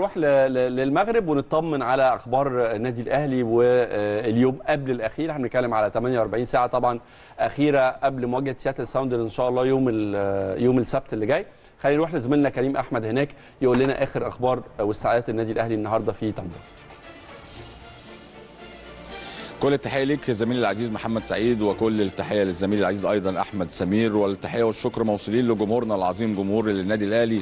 نروح للمغرب ونطمن على اخبار النادي الاهلي واليوم قبل الاخير احنا بنتكلم على 48 ساعه طبعا اخيره قبل مواجهه سياتل ساوندر ان شاء الله يوم يوم السبت اللي جاي خلينا نروح لزميلنا كريم احمد هناك يقول لنا اخر اخبار واستعدادات النادي الاهلي النهارده في طنجه كل التحيه ليك زميلي العزيز محمد سعيد وكل التحيه للزميل العزيز ايضا احمد سمير والتحيه والشكر موصولين لجمهورنا العظيم جمهور النادي الاهلي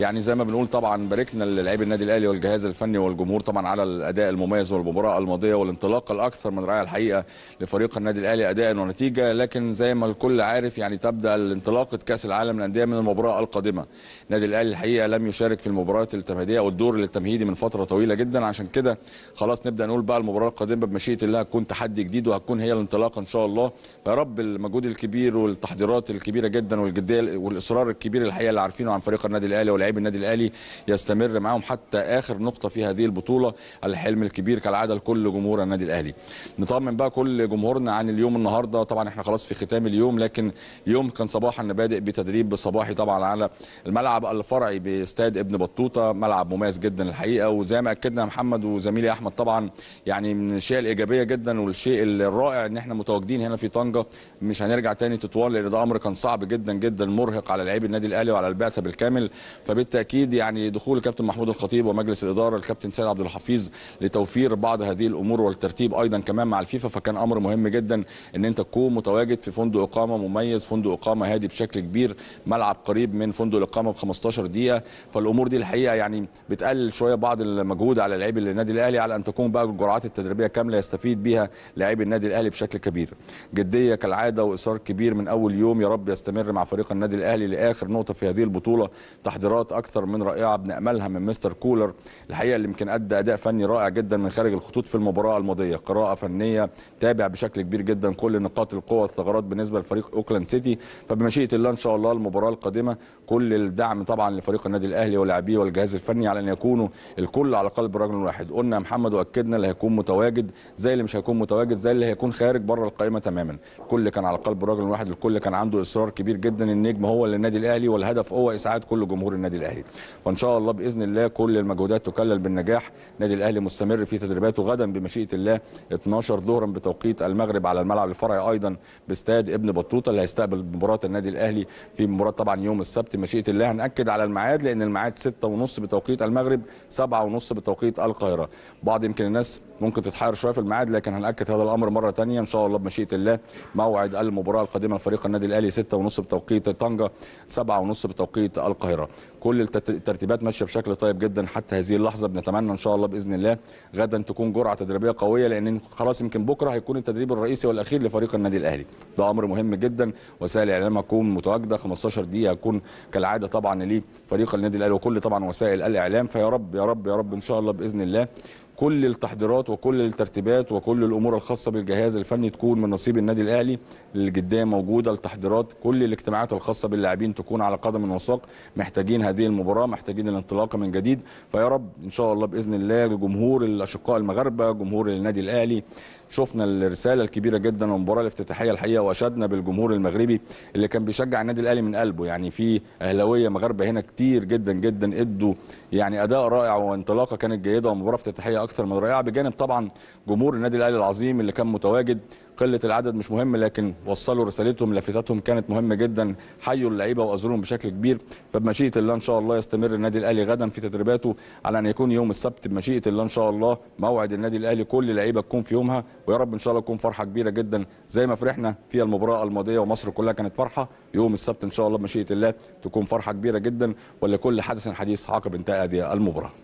يعني زي ما بنقول طبعا باركنا للاعيب النادي الاهلي والجهاز الفني والجمهور طبعا على الاداء المميز والمباراه الماضيه والانطلاقه الاكثر من رائعه الحقيقه لفريق النادي الاهلي اداء ونتيجه لكن زي ما الكل عارف يعني تبدا انطلاقه كاس العالم للانديه من المباراه القادمه النادي الاهلي الحقيقه لم يشارك في المباريات التمهيديه او الدور التمهيدي من فتره طويله جدا عشان كده خلاص نبدا نقول بقى المباراه القادمه بمشيئه الله هتكون تحدي جديد وهتكون هي الانطلاقه ان شاء الله فيا رب المجهود الكبير والتحضيرات الكبيره جدا والجديه والاصرار الكبير الحقيقه اللي عارفينه عن فريق النادي الاهلي ولاعيب النادي الاهلي يستمر معاهم حتى اخر نقطه في هذه البطوله الحلم الكبير كالعاده لكل جمهور النادي الاهلي نطمن بقى كل جمهورنا عن اليوم النهارده طبعا احنا خلاص في ختام اليوم لكن يوم كان صباحا بادئ بتدريب صباحي طبعا على الملعب الفرعي باستاد ابن بطوطه ملعب مميز جدا الحقيقه وزي ما اكدنا محمد وزميلي احمد طبعا يعني من الاشياء الايجابيه جدا جدا والشيء الرائع ان احنا متواجدين هنا في طنجه مش هنرجع تاني تطوان لان ده امر كان صعب جدا جدا مرهق على لعيب النادي الاهلي وعلى البعثه بالكامل فبالتاكيد يعني دخول الكابتن محمود الخطيب ومجلس الاداره الكابتن سيد عبد الحفيظ لتوفير بعض هذه الامور والترتيب ايضا كمان مع الفيفا فكان امر مهم جدا ان انت تكون متواجد في فندق اقامه مميز فندق اقامه هادي بشكل كبير ملعب قريب من فندق الاقامه ب 15 دقيقه فالامور دي الحقيقه يعني بتقلل شويه بعض المجهود على لعيب النادي الاهلي على ان تكون بقى الجرعات التدريبيه كامله يستفيد بيها فيها لاعبي النادي الاهلي بشكل كبير جديه كالعاده واصرار كبير من اول يوم يا رب يستمر مع فريق النادي الاهلي لاخر نقطه في هذه البطوله تحضيرات اكثر من رائعه بناملها من مستر كولر الحقيقه اللي يمكن ادى اداء فني رائع جدا من خارج الخطوط في المباراه الماضيه قراءه فنيه تابع بشكل كبير جدا كل نقاط القوه والثغرات بالنسبه لفريق اوكلاند سيتي فبمشيئه الله ان شاء الله المباراه القادمه كل الدعم طبعا لفريق النادي الاهلي ولاعبيه والجهاز الفني على ان يكونوا الكل على قلب رجل واحد قلنا محمد واكدنا اللي هيكون متواجد زي اللي مش هيكون متواجد زي اللي هيكون خارج بره القائمه تماما الكل كان على قلب رجل واحد الكل كان عنده اصرار كبير جدا النجم هو للنادي الاهلي والهدف هو اسعاد كل جمهور النادي الاهلي فان شاء الله باذن الله كل المجهودات تكلل بالنجاح النادي الاهلي مستمر في تدريباته غدا بمشيئه الله 12 ظهرا بتوقيت المغرب على الملعب الفرعي ايضا باستاد ابن بطوطه اللي هيستقبل مباراه النادي الاهلي في مباراه طبعا يوم السبت مشيئه الله هناكد على الميعاد لان الميعاد 6:30 بتوقيت المغرب 7:30 بتوقيت القاهره بعض يمكن الناس ممكن تتحير شويه في الميعاد لكن لكن هنأكد هذا الأمر مرة ثانيه إن شاء الله بمشيئة الله موعد المباراة القادمة لفريق النادي الأهلي 6:30 بتوقيت طنجة 7:30 بتوقيت القاهرة كل الترتيبات ماشية بشكل طيب جدا حتى هذه اللحظة بنتمنى إن شاء الله بإذن الله غدا تكون جرعة تدريبية قوية لأن خلاص يمكن بكرة هيكون التدريب الرئيسي والأخير لفريق النادي الأهلي ده أمر مهم جدا وسائل الإعلام هتكون متواجدة 15 دقيقة هتكون كالعادة طبعا لفريق النادي الأهلي وكل طبعا وسائل الإعلام فيا رب يا رب يا رب إن شاء الله بإذن الله كل التحضيرات وكل الترتيبات وكل الامور الخاصه بالجهاز الفني تكون من نصيب النادي الاهلي الجديه موجوده التحضيرات كل الاجتماعات الخاصه باللاعبين تكون على قدم وساق محتاجين هذه المباراه محتاجين الانطلاقه من جديد فيا رب ان شاء الله باذن الله لجمهور الاشقاء المغاربه جمهور النادي الاهلي شفنا الرساله الكبيره جدا والمباراه الافتتاحيه الحقيقه واشدنا بالجمهور المغربي اللي كان بيشجع النادي الاهلي من قلبه يعني في اهلاويه مغاربه هنا كتير جدا جدا ادوا يعني اداء رائع وانطلاقه كانت جيده ومباراه افتتاحيه اكثر من رائعه بجانب طبعا جمهور النادي الاهلي العظيم اللي كان متواجد قله العدد مش مهم لكن وصلوا رسالتهم لافتاتهم كانت مهمه جدا حيوا اللعيبه وازورهم بشكل كبير فبمشيئه الله ان شاء الله يستمر النادي الاهلي غدا في تدريباته على ان يكون يوم السبت بمشيئه الله ان شاء الله موعد النادي الاهلي كل اللعيبه تكون في يومها ويا رب ان شاء الله تكون فرحه كبيره جدا زي ما فرحنا في المباراه الماضيه ومصر كلها كانت فرحه يوم السبت ان شاء الله بمشيئه الله تكون فرحه كبيره جدا ولكل حدث حديث عقب انتهاء هذه المباراه